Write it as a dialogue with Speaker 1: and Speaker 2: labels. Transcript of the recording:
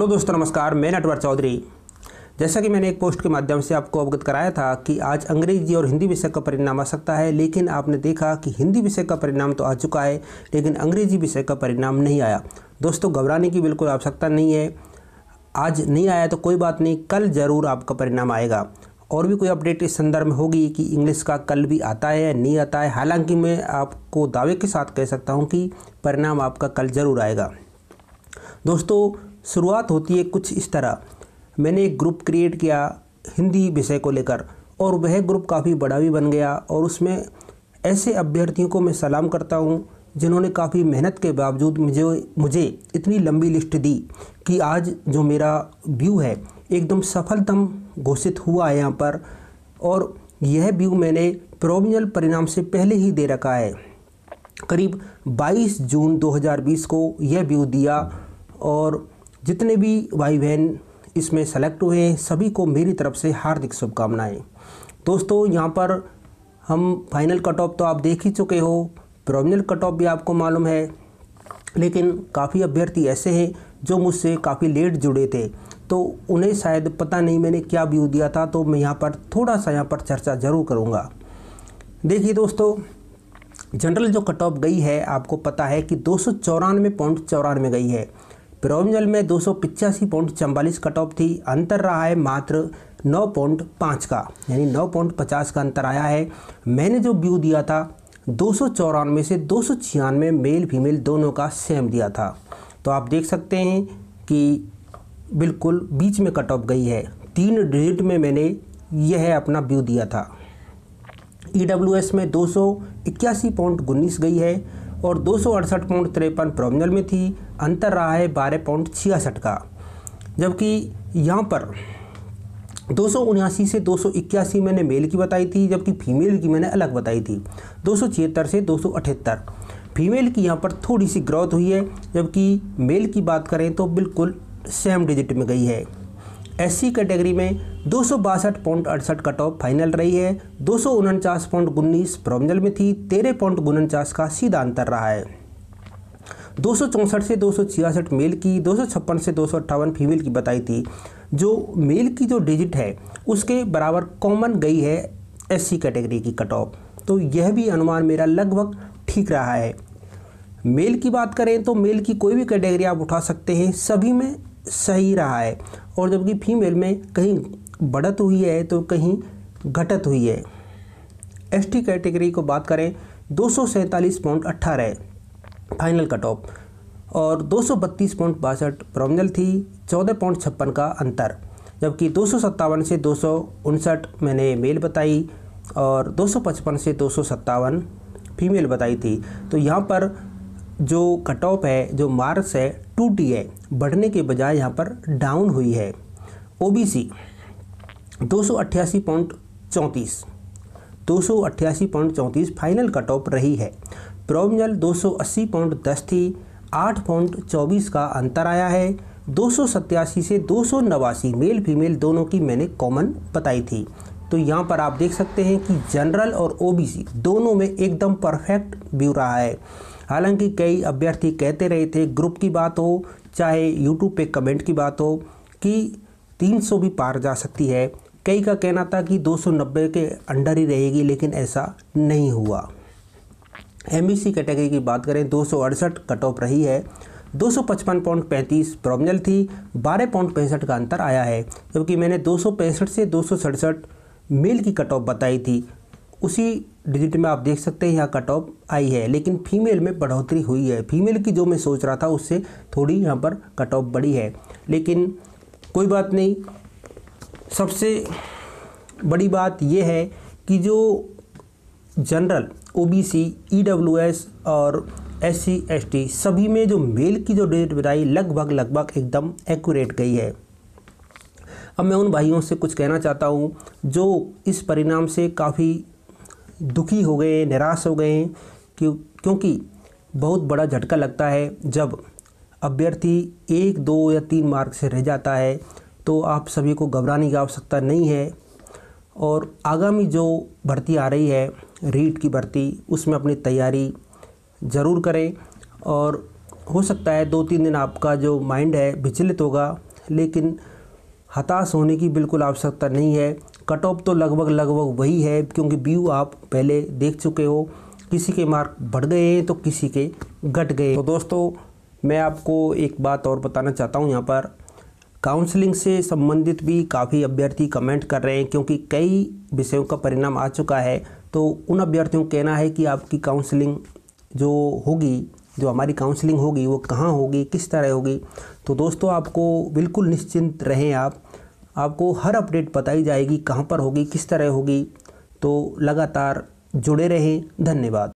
Speaker 1: hello दोस्तों नमस्कार मैं नटवर चौधरी जैसा कि मैंने एक पोस्ट के माध्यम से आपको अवगत कराया था कि आज अंग्रेजी और हिंदी विषय का परिणाम आ सकता है लेकिन आपने देखा कि हिंदी विषय का परिणाम तो आ चुका है लेकिन अंग्रेजी विषय का परिणाम नहीं आया दोस्तों घबराने की बिल्कुल आवश्यकता नहीं है आज नहीं आया तो कोई बात नहीं कल ज़रूर आपका परिणाम आएगा और भी कोई अपडेट इस संदर्भ में होगी कि इंग्लिश का कल भी आता है या नहीं आता है हालांकि मैं आपको दावे के साथ कह सकता हूँ कि परिणाम आपका कल ज़रूर आएगा दोस्तों शुरुआत होती है कुछ इस तरह मैंने एक ग्रुप क्रिएट किया हिंदी विषय को लेकर और वह ग्रुप काफ़ी बड़ा भी बन गया और उसमें ऐसे अभ्यर्थियों को मैं सलाम करता हूँ जिन्होंने काफ़ी मेहनत के बावजूद मुझे मुझे इतनी लंबी लिस्ट दी कि आज जो मेरा व्यू है एकदम सफलतम घोषित हुआ है यहाँ पर और यह व्यू मैंने प्रोविजनल परिणाम से पहले ही दे रखा है करीब 22 जून 2020 को यह व्यू दिया और जितने भी भाई बहन इसमें सेलेक्ट हुए सभी को मेरी तरफ से हार्दिक शुभकामनाएँ दोस्तों यहाँ पर हम फाइनल कट ऑफ तो आप देख ही चुके हो प्रोमिनल कट ऑफ भी आपको मालूम है लेकिन काफ़ी अभ्यर्थी ऐसे हैं जो मुझसे काफ़ी लेट जुड़े थे तो उन्हें शायद पता नहीं मैंने क्या व्यू दिया था तो मैं यहाँ पर थोड़ा सा यहाँ पर चर्चा ज़रूर करूँगा देखिए दोस्तों जनरल जो कट ऑफ गई है आपको पता है कि दो सौ चौरानवे पॉइंट चौरानवे गई है प्रोविंजल में दो सौ पिचासी पॉइंट चंबालीस कट ऑफ थी अंतर रहा है मात्र नौ पॉइंट पाँच का यानी नौ पॉइंट पचास का अंतर आया है मैंने जो व्यू दिया था दो सौ चौरानवे से दो सौ छियानवे मेल फीमेल दोनों का सेम दिया था तो आप देख सकते हैं कि बिल्कुल बीच में कट ऑफ गई है तीन डिजिट में मैंने यह अपना व्यू दिया था ई में दो सौ इक्यासी पॉइंट उन्नीस गई है और दो सौ अड़सठ पॉइंट तिरपन प्रोविजनल में थी अंतर रहा है बारह पॉइंट छियासठ का जबकि यहाँ पर दो से दो मैंने मेल की बताई थी जबकि फ़ीमेल की मैंने अलग बताई थी दो से दो फीमेल की यहाँ पर थोड़ी सी ग्रोथ हुई है जबकि मेल की बात करें तो बिल्कुल सेम डिजिट में गई है सी कैटेगरी में दो सौ बासठ पॉइंट अड़सठ कट ऑफ फाइनल रही है दो सौ उनचास पॉइंट उन्नीस प्रोमजल में थी तेरह पॉइंट उनचास का सीधा अंतर रहा है दो सौ चौंसठ से दो सौ छियासठ मेल की दो सौ छप्पन से दो सौ अट्ठावन फीमेल की बताई थी जो मेल की जो डिजिट है उसके बराबर कॉमन गई है सी कैटेगरी की कट ऑफ तो यह भी अनुमान मेरा लगभग ठीक रहा है मेल की बात करें तो मेल की कोई भी कैटेगरी आप उठा सकते हैं सभी में सही रहा है और जबकि फीमेल में कहीं बढ़त हुई है तो कहीं घटत हुई है एस टी कैटेगरी को बात करें दो सौ सैंतालीस पॉइंट अट्ठारह है फाइनल कट ऑफ और दो सौ बत्तीस पॉइंट बासठ प्रोमिनल थी चौदह पॉइंट छप्पन का अंतर जबकि दो सौ सत्तावन से दो सौ उनसठ मैंने मेल बताई और दो सौ पचपन से दो सौ सत्तावन फीमेल बताई थी तो यहाँ पर जो कट ऑफ है जो मार्क्स है टूटी है बढ़ने के बजाय यहाँ पर डाउन हुई है ओबीसी दो सौ अट्ठासी पॉइंट चौंतीस दो सौ अट्ठासी पॉइंट चौंतीस फाइनल कट ऑफ रही है प्रोविजनल दो सौ अस्सी पॉइंट दस थी आठ पॉइंट चौबीस का अंतर आया है दो सौ सत्तासी से दो सौ नवासी मेल फीमेल दोनों की मैंने कॉमन बताई थी तो यहाँ पर आप देख सकते हैं कि जनरल और ओबीसी दोनों में एकदम परफेक्ट व्यू रहा है हालांकि कई अभ्यर्थी कहते रहे थे ग्रुप की बात हो चाहे यूट्यूब पे कमेंट की बात हो कि 300 भी पार जा सकती है कई का कहना था कि 290 के अंडर ही रहेगी लेकिन ऐसा नहीं हुआ एम e कैटेगरी की बात करें दो कट ऑफ रही है दो सौ पचपन पॉइंट पैंतीस प्रोमिनल थी बारह पॉइंट पैंसठ का अंतर आया है जबकि मैंने दो सौ पैंसठ से दो सौ सड़सठ मेल की कट ऑफ बताई थी उसी डिजिट में आप देख सकते हैं यहाँ कट ऑफ आई है लेकिन फीमेल में बढ़ोतरी हुई है फीमेल की जो मैं सोच रहा था उससे थोड़ी यहाँ पर कट ऑफ बढ़ी है लेकिन कोई बात नहीं सबसे बड़ी बात यह है कि जो general O B C E W S और एस सी एस टी सभी में जो मेल की जो डेट बताई लगभग लगभग एकदम एक्यूरेट गई है अब मैं उन भाइयों से कुछ कहना चाहता हूँ जो इस परिणाम से काफ़ी दुखी हो गए निराश हो गए क्यों क्योंकि बहुत बड़ा झटका लगता है जब अभ्यर्थी एक दो या तीन मार्क से रह जाता है तो आप सभी को घबराने की आवश्यकता नहीं है और आगामी जो भर्ती आ रही है रीट की भर्ती उसमें अपनी तैयारी ज़रूर करें और हो सकता है दो तीन दिन आपका जो माइंड है विचलित होगा लेकिन हताश होने की बिल्कुल आवश्यकता नहीं है कट ऑफ तो लगभग लगभग वही है क्योंकि व्यू आप पहले देख चुके हो किसी के मार्क बढ़ गए हैं तो किसी के घट गए तो दोस्तों मैं आपको एक बात और बताना चाहता हूँ यहाँ पर काउंसलिंग से संबंधित भी काफ़ी अभ्यर्थी कमेंट कर रहे हैं क्योंकि कई विषयों का परिणाम आ चुका है तो उन अभ्यर्थियों का कहना है कि आपकी काउंसलिंग जो होगी जो हमारी काउंसलिंग होगी वो कहाँ होगी किस तरह होगी तो दोस्तों आपको बिल्कुल निश्चिंत रहें आप आपको हर अपडेट बताई जाएगी कहाँ पर होगी किस तरह होगी तो लगातार जुड़े रहें धन्यवाद